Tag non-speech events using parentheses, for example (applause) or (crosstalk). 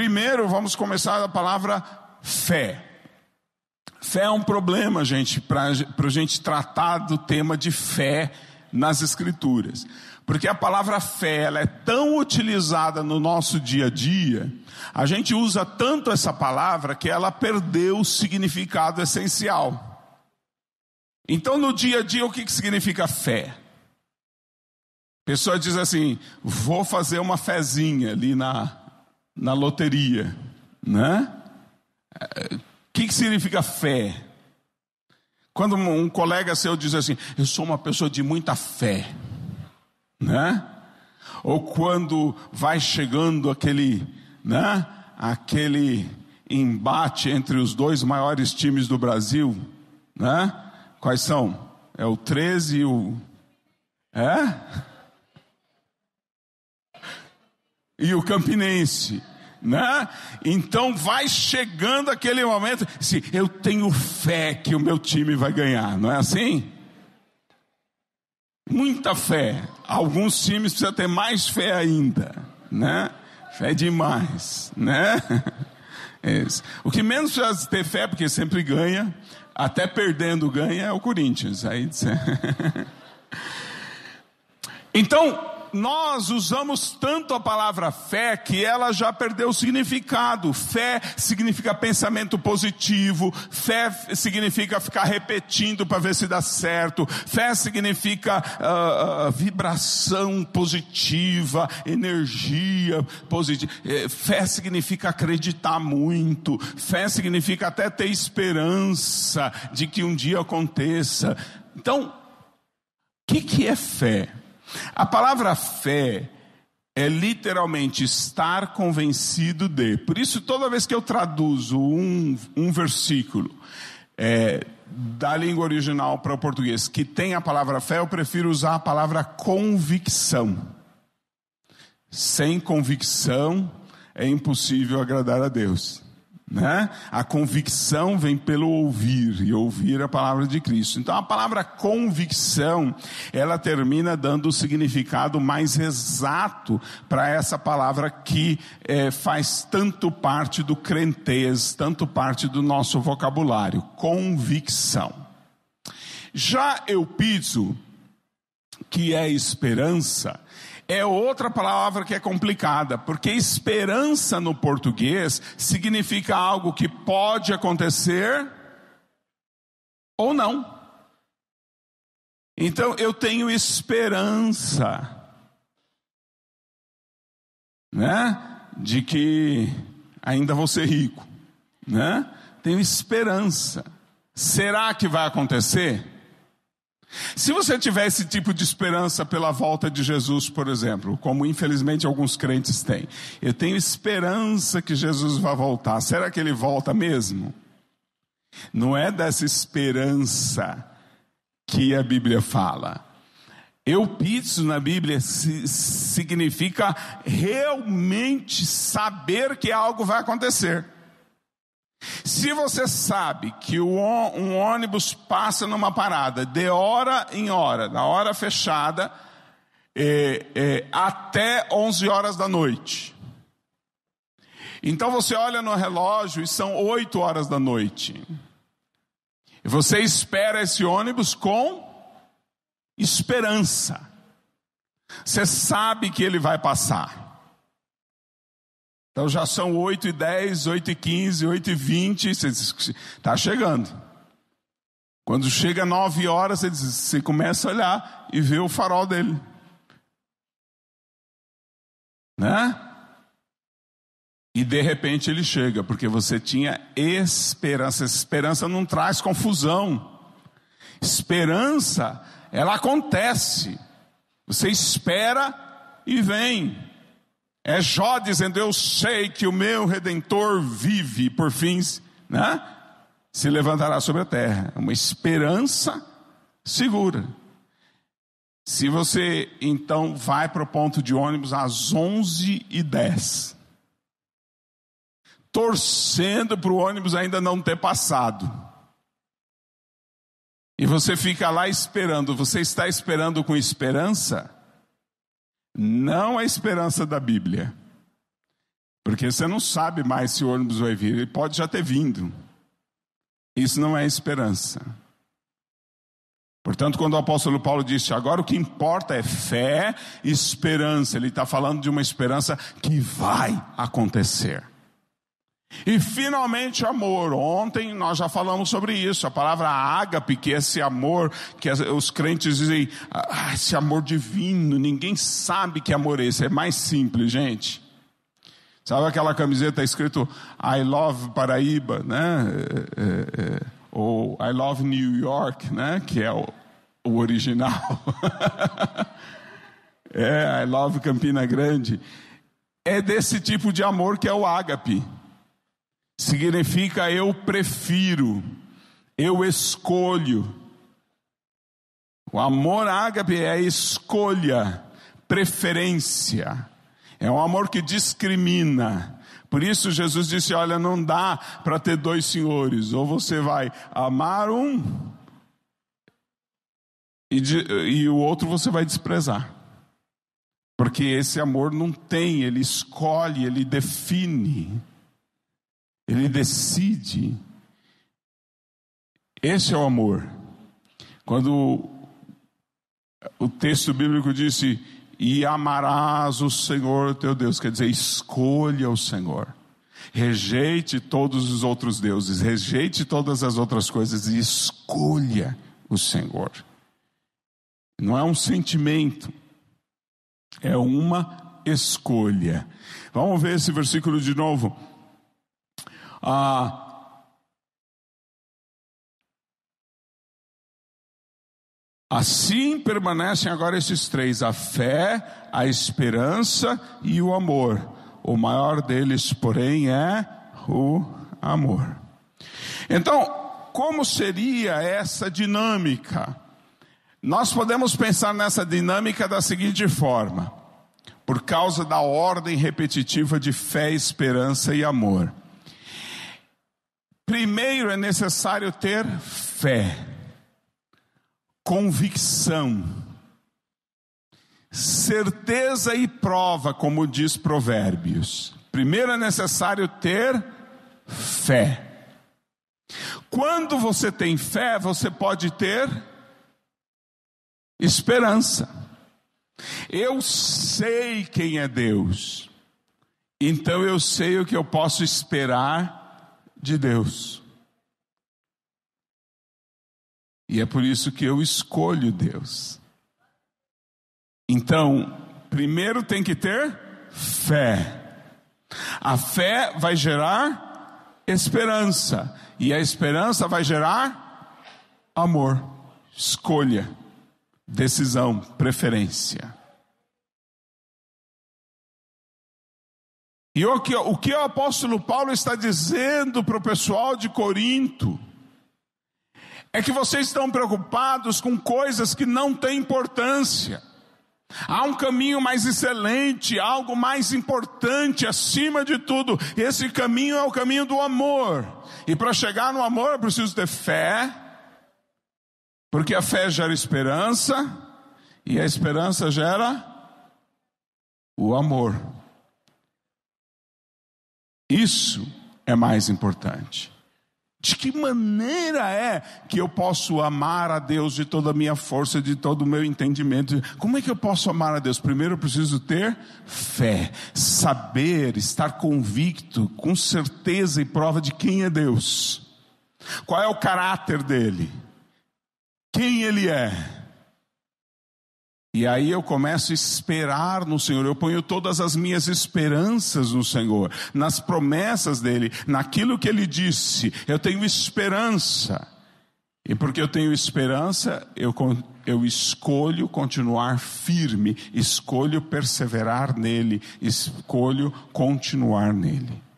Primeiro, vamos começar a palavra fé. Fé é um problema, gente, para a gente tratar do tema de fé nas Escrituras. Porque a palavra fé ela é tão utilizada no nosso dia a dia, a gente usa tanto essa palavra que ela perdeu o significado essencial. Então, no dia a dia, o que, que significa fé? A pessoa diz assim: vou fazer uma fezinha ali na, na loteria, né? O é, que, que significa fé? Quando um colega seu diz assim, eu sou uma pessoa de muita fé, né? Ou quando vai chegando aquele, né? Aquele embate entre os dois maiores times do Brasil, né? Quais são? É o 13 e o. É? e o campinense. Né? Então vai chegando aquele momento, se eu tenho fé que o meu time vai ganhar, não é assim? Muita fé. Alguns times precisam ter mais fé ainda, né? Fé demais, né? (laughs) O que menos precisa ter fé, porque sempre ganha, até perdendo ganha, é o Corinthians. Aí... (laughs) então, nós usamos tanto a palavra fé que ela já perdeu o significado. Fé significa pensamento positivo, fé significa ficar repetindo para ver se dá certo, fé significa uh, vibração positiva, energia positiva, é, fé significa acreditar muito, fé significa até ter esperança de que um dia aconteça. Então, o que, que é fé? A palavra fé é literalmente estar convencido de. Por isso, toda vez que eu traduzo um, um versículo é, da língua original para o português que tem a palavra fé, eu prefiro usar a palavra convicção. Sem convicção é impossível agradar a Deus. Né? A convicção vem pelo ouvir e ouvir a palavra de Cristo. Então a palavra convicção, ela termina dando o significado mais exato para essa palavra que é, faz tanto parte do crentez, tanto parte do nosso vocabulário, convicção. Já piso que é esperança, é outra palavra que é complicada, porque esperança no português significa algo que pode acontecer ou não. Então eu tenho esperança, né, de que ainda vou ser rico, né? Tenho esperança. Será que vai acontecer? Se você tiver esse tipo de esperança pela volta de Jesus, por exemplo, como infelizmente alguns crentes têm, eu tenho esperança que Jesus vai voltar, será que ele volta mesmo? Não é dessa esperança que a Bíblia fala. Eu Eupítio na Bíblia significa realmente saber que algo vai acontecer. Se você sabe que um ônibus passa numa parada de hora em hora, na hora fechada, é, é, até 11 horas da noite. Então você olha no relógio e são 8 horas da noite. E você espera esse ônibus com esperança. Você sabe que ele vai passar. Então já são 8 e 10, 8 e 15, 8 e 20, está chegando. Quando chega 9 horas, você, você começa a olhar e vê o farol dele. Né? E de repente ele chega, porque você tinha esperança. esperança não traz confusão. Esperança, ela acontece. Você espera e vem. É Jó dizendo: Eu sei que o meu redentor vive, por fim, né? se levantará sobre a terra. É uma esperança segura. Se você então vai para o ponto de ônibus às 11 e 10 torcendo para o ônibus ainda não ter passado. E você fica lá esperando, você está esperando com esperança? não a esperança da Bíblia. Porque você não sabe mais se o ônibus vai vir, ele pode já ter vindo. Isso não é esperança. Portanto, quando o apóstolo Paulo disse, agora o que importa é fé e esperança, ele está falando de uma esperança que vai acontecer. E finalmente amor. Ontem nós já falamos sobre isso. A palavra ágape, que é esse amor que os crentes dizem, ah, esse amor divino, ninguém sabe que amor é esse. É mais simples, gente. Sabe aquela camiseta escrito I love Paraíba, né? É, é, é. ou I love New York, né? Que é o, o original. (laughs) é, I love Campina Grande. É desse tipo de amor que é o ágape significa eu prefiro, eu escolho. O amor ágape é escolha, preferência. É um amor que discrimina. Por isso Jesus disse: Olha, não dá para ter dois senhores. Ou você vai amar um e, de, e o outro você vai desprezar. Porque esse amor não tem, ele escolhe, ele define. Ele decide. Esse é o amor. Quando o texto bíblico disse: E amarás o Senhor teu Deus, quer dizer, escolha o Senhor. Rejeite todos os outros deuses, rejeite todas as outras coisas e escolha o Senhor. Não é um sentimento, é uma escolha. Vamos ver esse versículo de novo a Assim permanecem agora esses três: a fé, a esperança e o amor. O maior deles, porém, é o amor. Então, como seria essa dinâmica? Nós podemos pensar nessa dinâmica da seguinte forma: por causa da ordem repetitiva de fé, esperança e amor é necessário ter fé, convicção, certeza e prova, como diz Provérbios. Primeiro é necessário ter fé. Quando você tem fé, você pode ter esperança. Eu sei quem é Deus, então eu sei o que eu posso esperar de Deus. E é por isso que eu escolho Deus. Então, primeiro tem que ter fé. A fé vai gerar esperança. E a esperança vai gerar amor, escolha, decisão, preferência. E o que o, que o apóstolo Paulo está dizendo para o pessoal de Corinto? É que vocês estão preocupados com coisas que não têm importância. Há um caminho mais excelente, algo mais importante acima de tudo. Esse caminho é o caminho do amor. E para chegar no amor, eu preciso ter fé, porque a fé gera esperança, e a esperança gera o amor. Isso é mais importante. De que maneira é que eu posso amar a Deus de toda a minha força, de todo o meu entendimento? Como é que eu posso amar a Deus? Primeiro eu preciso ter fé, saber, estar convicto, com certeza e prova de quem é Deus. Qual é o caráter dele? Quem ele é? E aí eu começo a esperar no Senhor, eu ponho todas as minhas esperanças no Senhor, nas promessas dele, naquilo que ele disse. Eu tenho esperança. E porque eu tenho esperança, eu, eu escolho continuar firme, escolho perseverar nele, escolho continuar nele.